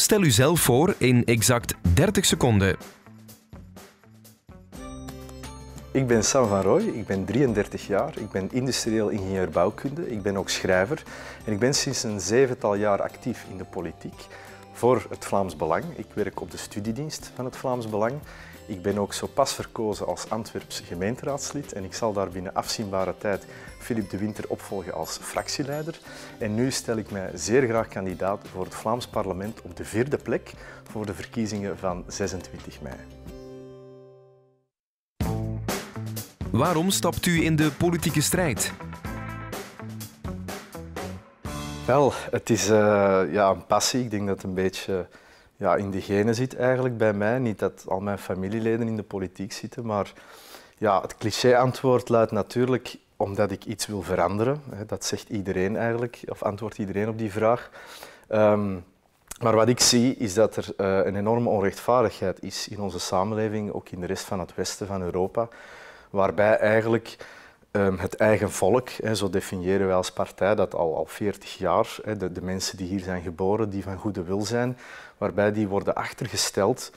Stel u zelf voor in exact 30 seconden. Ik ben Sam van Rooij, ik ben 33 jaar, ik ben industrieel ingenieur bouwkunde, ik ben ook schrijver en ik ben sinds een zevental jaar actief in de politiek voor het Vlaams Belang. Ik werk op de studiedienst van het Vlaams Belang ik ben ook zo pas verkozen als Antwerps gemeenteraadslid en ik zal daar binnen afzienbare tijd Philip de Winter opvolgen als fractieleider. En nu stel ik mij zeer graag kandidaat voor het Vlaams parlement op de vierde plek voor de verkiezingen van 26 mei. Waarom stapt u in de politieke strijd? Wel, het is eh, ja, een passie. Ik denk dat het een beetje ja, in de zit eigenlijk bij mij. Niet dat al mijn familieleden in de politiek zitten, maar ja, het cliché-antwoord luidt natuurlijk omdat ik iets wil veranderen. Dat zegt iedereen eigenlijk, of antwoordt iedereen op die vraag. Ehm, maar wat ik zie is dat er eh, een enorme onrechtvaardigheid is in onze samenleving, ook in de rest van het westen van Europa, waarbij eigenlijk Ehm, het eigen volk, hè, zo definiëren wij als partij dat al, al 40 jaar, hè, de, de, mensen die hier zijn geboren, die van goede wil zijn, waarbij die worden achtergesteld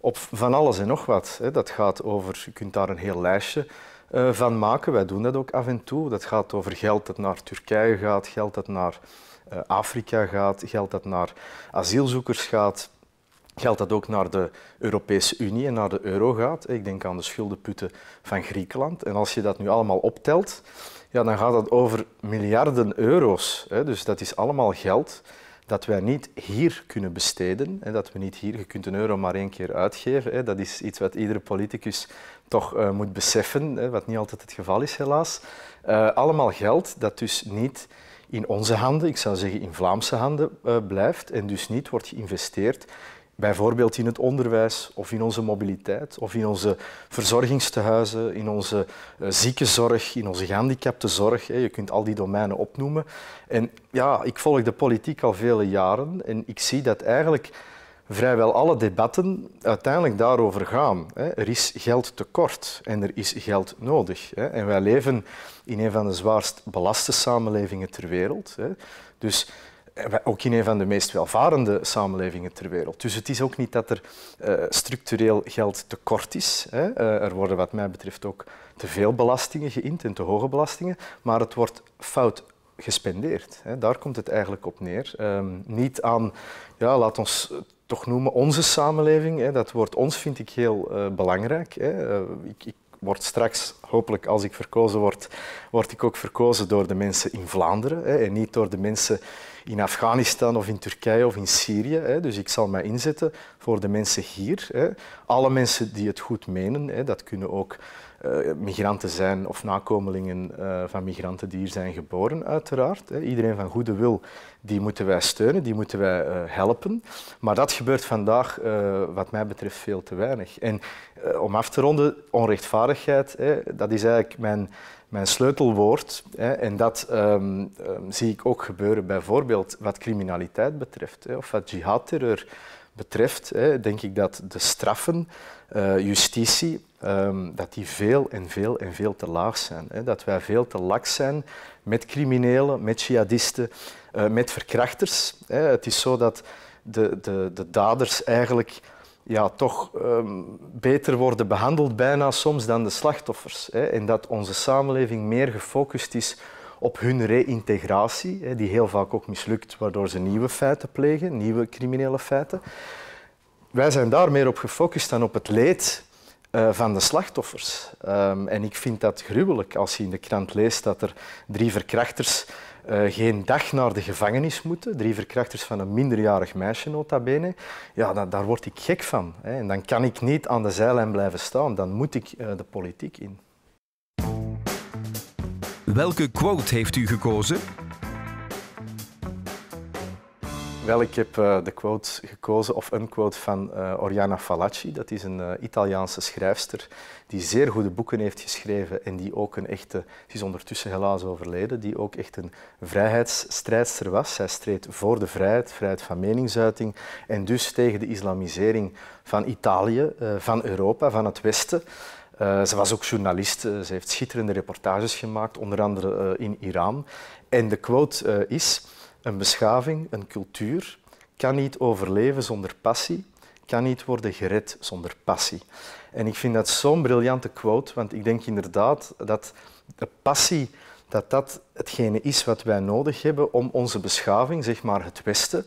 op van alles en nog wat. Hè. Dat gaat over, je kunt daar een heel lijstje eh, van maken, wij doen dat ook af en toe. Dat gaat over geld dat naar Turkije gaat, geld dat naar eh, Afrika gaat, geld dat naar asielzoekers gaat geldt dat ook naar de Europese Unie en naar de euro gaat. Ik denk aan de schuldenputten van Griekenland. En als je dat nu allemaal optelt, ja, dan gaat dat over miljarden euro's. Dus dat is allemaal geld dat wij niet hier kunnen besteden. dat we niet hier, je kunt een euro maar één keer uitgeven. dat is iets wat iedere politicus toch eh, moet beseffen, wat niet altijd het geval is helaas. Eh, allemaal geld dat dus niet in onze handen, ik zou zeggen in Vlaamse handen, eh, blijft en dus niet wordt geïnvesteerd Bijvoorbeeld in het onderwijs of in onze mobiliteit of in onze verzorgingstehuizen, in onze eh, ziekenzorg, in onze gehandicaptenzorg. Je kunt al die domeinen opnoemen. En ja, ik volg de politiek al vele jaren en ik zie dat eigenlijk vrijwel alle debatten uiteindelijk daarover gaan. Er is geld tekort en er is geld nodig. En wij leven in een van de zwaarst belaste samenlevingen ter wereld. Dus ook in een van de meest welvarende samenlevingen ter wereld. Dus het is ook niet dat er eh, structureel geld tekort is. Hè. Eh, er worden wat mij betreft ook te veel belastingen geïnd en te hoge belastingen, maar het wordt fout gespendeerd. Hè. Daar komt het eigenlijk op neer. Ehm, niet aan, ja, laat ons toch noemen, onze samenleving. Hè. Dat wordt ons vind ik heel eh, belangrijk. Hè. Ik, ik word straks, hopelijk als ik verkozen word, word ik ook verkozen door de mensen in Vlaanderen hè, en niet door de mensen in Afghanistan of in Turkije of in Syrië. Dus ik zal mij inzetten voor de mensen hier. Alle mensen die het goed menen, dat kunnen ook eh, migranten zijn of nakomelingen eh, van migranten die hier zijn geboren, uiteraard. Hè. Iedereen van goede wil, die moeten wij steunen, die moeten wij eh, helpen. Maar dat gebeurt vandaag, wat mij betreft, veel te weinig. En om af te ronden, onrechtvaardigheid, hè, dat is eigenlijk mijn, mijn sleutelwoord. Hè, en dat ehm, ehm, zie ik ook gebeuren bijvoorbeeld wat criminaliteit betreft of wat jihadterreur betreft, denk ik dat de straffen, eh, justitie, ehm, dat die veel en veel en veel te laag zijn. Dat wij veel te lax zijn met criminelen, met jihadisten, eh, met verkrachters. Het is zo dat de, de, de daders eigenlijk ja, toch ehm, beter worden behandeld bijna soms dan de slachtoffers. Hè. En dat onze samenleving meer gefocust is op hun reïntegratie, die heel vaak ook mislukt, waardoor ze nieuwe feiten plegen, nieuwe criminele feiten. Wij zijn daar meer op gefocust dan op het leed eh, van de slachtoffers. Ehm, en ik vind dat gruwelijk als je in de krant leest dat er drie verkrachters eh, geen dag naar de gevangenis moeten. Drie verkrachters van een minderjarig meisje, nota bene. Ja, daar word ik gek van. En dan kan ik niet aan de zijlijn blijven staan. Dan moet ik eh, de politiek in. Welke quote heeft u gekozen? Wel, ik heb eh, de quote gekozen, of een quote van eh, Oriana Fallaci. Dat is een eh, Italiaanse schrijfster die zeer goede boeken heeft geschreven en die ook een echte, ze is ondertussen helaas overleden, die ook echt een vrijheidsstrijdster was. Zij streed voor de vrijheid, vrijheid van meningsuiting en dus tegen de islamisering van Italië, van Europa, van het Westen. Eh, ze was ook journalist. Eh, ze heeft schitterende reportages gemaakt, onder andere eh, in Iran. En de quote is: Een beschaving, een cultuur, kan niet overleven zonder passie, kan niet worden gered zonder passie. En ik vind dat zo'n briljante quote, want ik denk inderdaad dat de passie dat dat hetgene is wat wij nodig hebben om onze beschaving, zeg maar het Westen,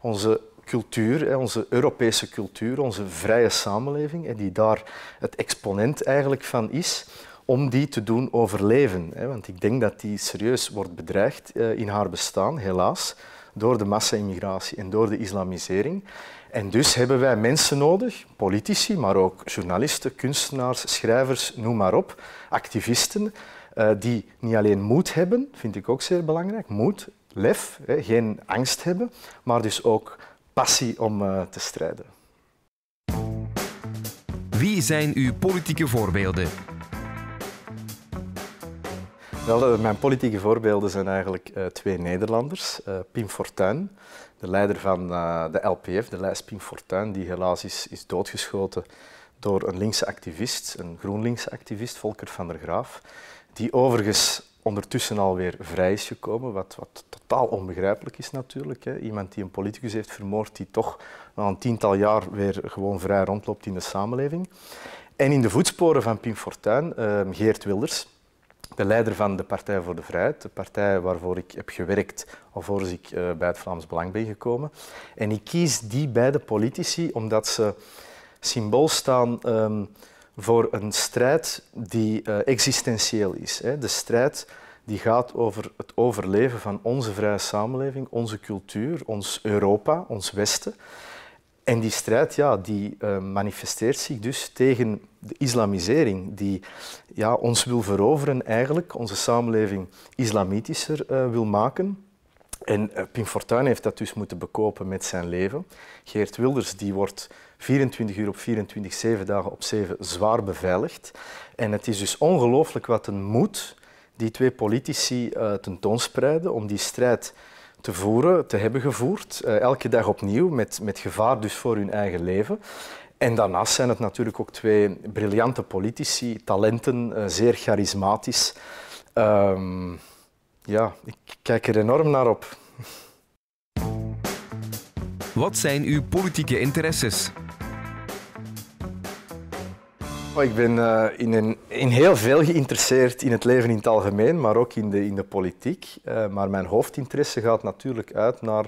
onze cultuur, onze Europese cultuur, onze vrije samenleving, en die daar het exponent eigenlijk van is, om die te doen overleven. Want ik denk dat die serieus wordt bedreigd eh, in haar bestaan, helaas, door de massa-immigratie en door de islamisering. En dus hebben wij mensen nodig, politici, maar ook journalisten, kunstenaars, schrijvers, noem maar op, activisten, eh, die niet alleen moed hebben, vind ik ook zeer belangrijk, moed, lef, geen angst hebben, maar dus ook passie om eh, te strijden. Wie zijn uw politieke voorbeelden? Wel, eh, mijn politieke voorbeelden zijn eigenlijk eh, twee Nederlanders. Pim Fortuyn, de leider van de LPF, de lijst Pim Fortuyn, die helaas is, is doodgeschoten door een linkse activist, een GroenLinkse activist Volker van der Graaf, die overigens ondertussen alweer vrij is gekomen, wat, wat totaal onbegrijpelijk is natuurlijk. Hè. Iemand die een politicus heeft vermoord, die toch al een tiental jaar weer gewoon vrij rondloopt in de samenleving. En in de voetsporen van Pim Fortuyn, ehm, Geert Wilders, de leider van de Partij voor de Vrijheid, de partij waarvoor ik heb gewerkt alvorens ik eh, bij het Vlaams Belang ben gekomen. En ik kies die beide politici omdat ze symbool staan... Ehm, voor een strijd die eh, existentieel is. Hè. De strijd die gaat over het overleven van onze vrije samenleving, onze cultuur, ons Europa, ons Westen. En die strijd ja, die, eh, manifesteert zich dus tegen de islamisering, die ja, ons wil veroveren eigenlijk, onze samenleving islamitischer eh, wil maken. En Pim Fortuyn heeft dat dus moeten bekopen met zijn leven. Geert Wilders die wordt 24 uur op 24, 7 dagen op 7 zwaar beveiligd. En het is dus ongelooflijk wat een moed die twee politici uh, tentoonspreiden om die strijd te voeren, te hebben gevoerd, eh, elke dag opnieuw, met, met gevaar dus voor hun eigen leven. En daarnaast zijn het natuurlijk ook twee briljante politici, talenten, eh, zeer charismatisch. Ehm, ja, ik kijk er enorm naar op. Wat zijn uw politieke interesses? Oh, ik ben eh, in, in, heel veel geïnteresseerd in het leven in het algemeen, maar ook in de, in de politiek. Eh, maar mijn hoofdinteresse gaat natuurlijk uit naar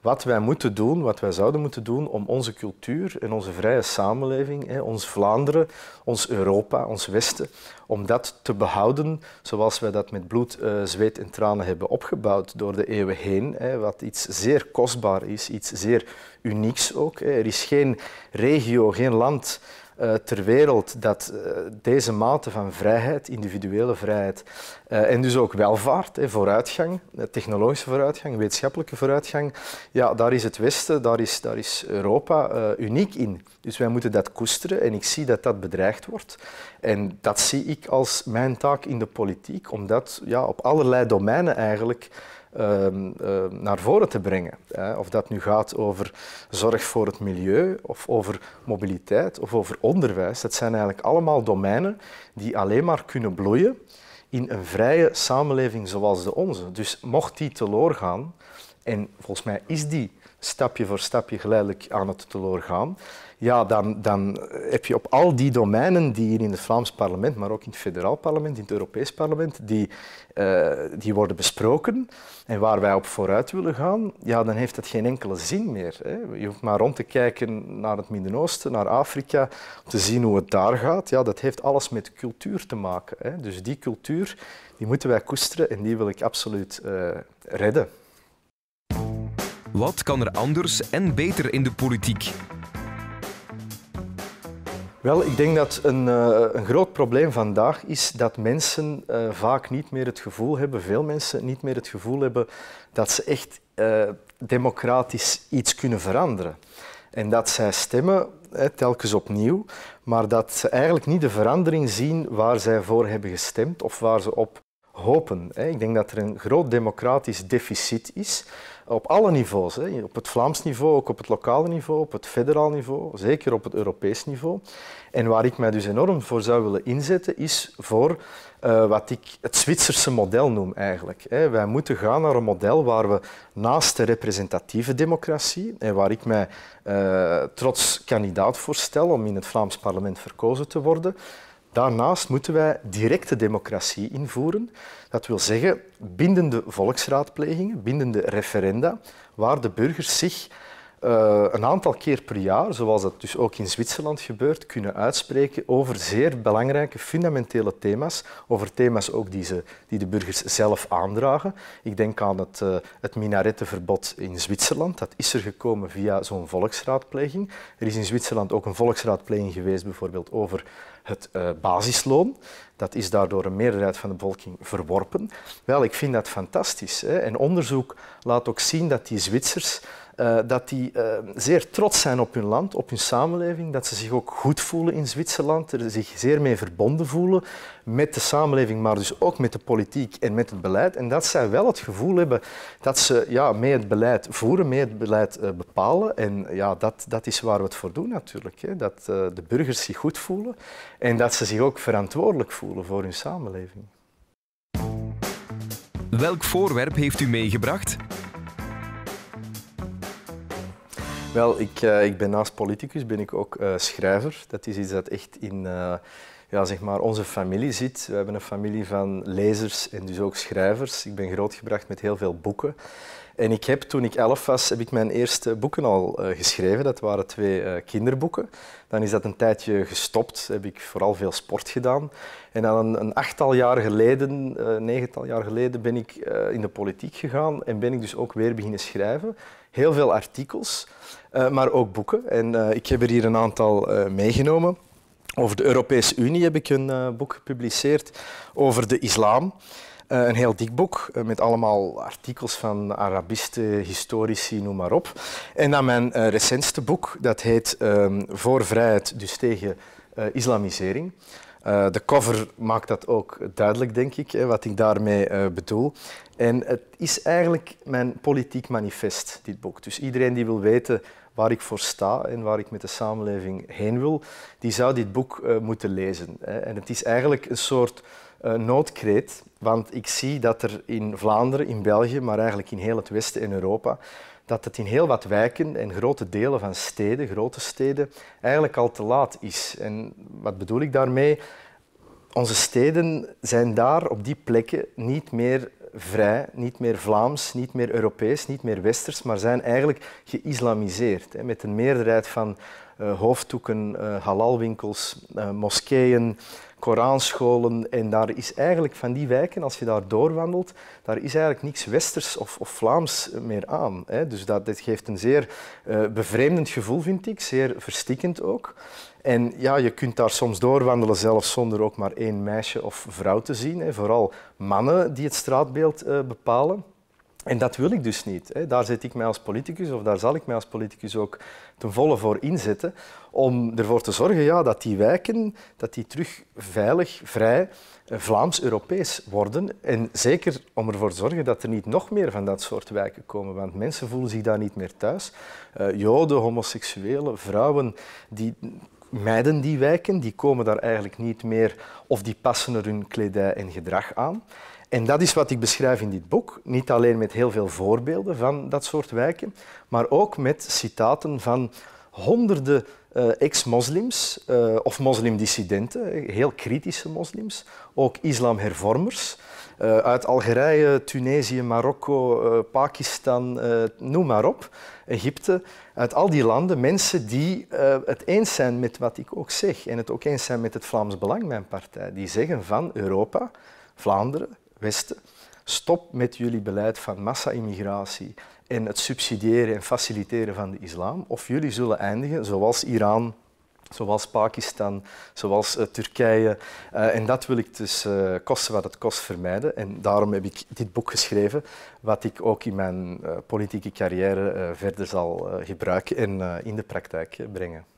wat wij moeten doen, wat wij zouden moeten doen om onze cultuur en onze vrije samenleving, hè, ons Vlaanderen, ons Europa, ons Westen, om dat te behouden zoals wij dat met bloed, eh, zweet en tranen hebben opgebouwd door de eeuwen heen. Hè, wat iets zeer kostbaar is, iets zeer unieks ook. Hè. Er is geen regio, geen land eh, ter wereld dat eh, deze mate van vrijheid, individuele vrijheid eh, en dus ook welvaart, en vooruitgang, technologische vooruitgang, wetenschappelijke vooruitgang, ja, daar is het Westen, daar is, daar is Europa uniek in. Dus wij moeten dat koesteren en ik zie dat dat bedreigd wordt. En dat zie ik als mijn taak in de politiek, omdat ja, op allerlei domeinen eigenlijk Ehm, ehm, naar voren te brengen. Of dat nu gaat over zorg voor het milieu, of over mobiliteit, of over onderwijs. Dat zijn eigenlijk allemaal domeinen die alleen maar kunnen bloeien in een vrije samenleving zoals de onze. Dus mocht die teloor gaan, en volgens mij is die stapje voor stapje geleidelijk aan het teloor gaan, ja, dan, dan heb je op al die domeinen die hier in het Vlaams parlement, maar ook in het federaal parlement, in het Europees parlement, die, eh, die worden besproken en waar wij op vooruit willen gaan, ja, dan heeft dat geen enkele zin meer. Hè. Je hoeft maar rond te kijken naar het Midden-Oosten, naar Afrika, om te zien hoe het daar gaat. Ja, dat heeft alles met cultuur te maken. Hè. Dus die cultuur die moeten wij koesteren en die wil ik absoluut eh, redden. Wat kan er anders en beter in de politiek? Wel, ik denk dat een, eh, een, groot probleem vandaag is dat mensen eh, vaak niet meer het gevoel hebben, veel mensen niet meer het gevoel hebben dat ze echt eh, democratisch iets kunnen veranderen. En dat zij stemmen hè, telkens opnieuw, maar dat ze eigenlijk niet de verandering zien waar zij voor hebben gestemd of waar ze op hopen. Ik denk dat er een groot democratisch deficit is op alle niveaus. Op het Vlaams niveau, ook op het lokale niveau, op het federaal niveau, zeker op het Europees niveau. En waar ik mij dus enorm voor zou willen inzetten, is voor eh, wat ik het Zwitserse model noem eigenlijk. Wij moeten gaan naar een model waar we naast de representatieve democratie, en waar ik mij eh, trots kandidaat voor stel om in het Vlaams parlement verkozen te worden, Daarnaast moeten wij directe democratie invoeren. Dat wil zeggen bindende volksraadplegingen, bindende referenda, waar de burgers zich eh, een aantal keer per jaar, zoals dat dus ook in Zwitserland gebeurt, kunnen uitspreken over zeer belangrijke, fundamentele thema's, over thema's ook die, ze, die de burgers zelf aandragen. Ik denk aan het, eh, het minarettenverbod in Zwitserland. Dat is er gekomen via zo'n volksraadpleging. Er is in Zwitserland ook een volksraadpleging geweest, bijvoorbeeld over het eh, basisloon. Dat is daardoor een meerderheid van de bevolking verworpen. Wel, ik vind dat fantastisch. Hè? En onderzoek laat ook zien dat die Zwitsers eh, dat die eh, zeer trots zijn op hun land, op hun samenleving, dat ze zich ook goed voelen in Zwitserland, er zich zeer mee verbonden voelen met de samenleving, maar dus ook met de politiek en met het beleid. En dat zij wel het gevoel hebben dat ze ja, mee het beleid voeren, mee het beleid eh, bepalen. En ja, dat, dat is waar we het voor doen natuurlijk. Hè. Dat de burgers zich goed voelen en dat ze zich ook verantwoordelijk voelen voor hun samenleving. Welk voorwerp heeft u meegebracht? Wel, ik, eh, ik ben naast politicus ben ik ook eh, schrijver. Dat is iets dat echt in eh, ja, zeg maar onze familie zit. We hebben een familie van lezers en dus ook schrijvers. Ik ben grootgebracht met heel veel boeken. En ik heb toen ik elf was, heb ik mijn eerste boeken al geschreven. Dat waren twee kinderboeken. Dan is dat een tijdje gestopt. Heb ik vooral veel sport gedaan. En dan een, een achttal jaar geleden, negental jaar geleden, ben ik in de politiek gegaan en ben ik dus ook weer beginnen schrijven. Heel veel artikels. Eh, maar ook boeken. En eh, ik heb er hier een aantal eh, meegenomen. Over de Europese Unie heb ik een boek gepubliceerd over de islam. een heel dik boek met allemaal artikels van Arabisten, historici, noem maar op. En dan mijn recentste boek, dat heet ehm, Voor vrijheid, dus tegen islamisering. Eh, de cover maakt dat ook duidelijk, denk ik, hè, wat ik daarmee eh, bedoel. En het is eigenlijk mijn politiek manifest, dit boek. Dus iedereen die wil weten waar ik voor sta en waar ik met de samenleving heen wil, die zou dit boek eh, moeten lezen. Hè. En het is eigenlijk een soort noodkreet, want ik zie dat er in Vlaanderen, in België, maar eigenlijk in heel het Westen en Europa, dat het in heel wat wijken en grote delen van steden, grote steden, eigenlijk al te laat is. En wat bedoel ik daarmee? Onze steden zijn daar op die plekken niet meer vrij, niet meer Vlaams, niet meer Europees, niet meer Westers, maar zijn eigenlijk geïslamiseerd. Hè, met een meerderheid van uh, hoofddoeken, eh, halalwinkels, eh, moskeeën, Koranscholen. En daar is eigenlijk van die wijken, als je daar doorwandelt, daar is eigenlijk niks Westers of, of Vlaams meer aan. Hè. Dus dat, dit geeft een zeer bevreemdend gevoel, vind ik, zeer verstikkend ook. En ja, je kunt daar soms doorwandelen, zelfs zonder ook maar één meisje of vrouw te zien. Hè. Vooral mannen die het straatbeeld eh, bepalen. En dat wil ik dus niet. Hè. Daar zet ik mij als politicus, of daar zal ik mij als politicus ook ten volle voor inzetten, om ervoor te zorgen ja, dat die wijken dat die terug veilig, vrij, eh, Vlaams-Europees worden. En zeker om ervoor te zorgen dat er niet nog meer van dat soort wijken komen, want mensen voelen zich daar niet meer thuis. Eh, Joden, homoseksuelen, vrouwen, die mijden die wijken, die komen daar eigenlijk niet meer of die passen er hun kledij en gedrag aan. En dat is wat ik beschrijf in dit boek. Niet alleen met heel veel voorbeelden van dat soort wijken, maar ook met citaten van honderden eh, ex-moslims eh, of moslimdissidenten, heel kritische moslims, ook islamhervormers eh, uit Algerije, Tunesië, Marokko, Pakistan, noem maar op, Egypte, uit al die landen, mensen die het eens zijn met wat ik ook zeg en het ook eens zijn met het Vlaams Belang, mijn partij, die zeggen van Europa, Vlaanderen, Westen, stop met jullie beleid van massa-immigratie in het subsidiëren en faciliteren van de islam, of jullie zullen eindigen zoals Iran, zoals Pakistan, zoals eh, Turkije. Eh, en dat wil ik dus uh, kosten wat het kost vermijden. En daarom heb ik dit boek geschreven, wat ik ook in mijn politieke carrière verder zal gebruiken en in de praktijk brengen.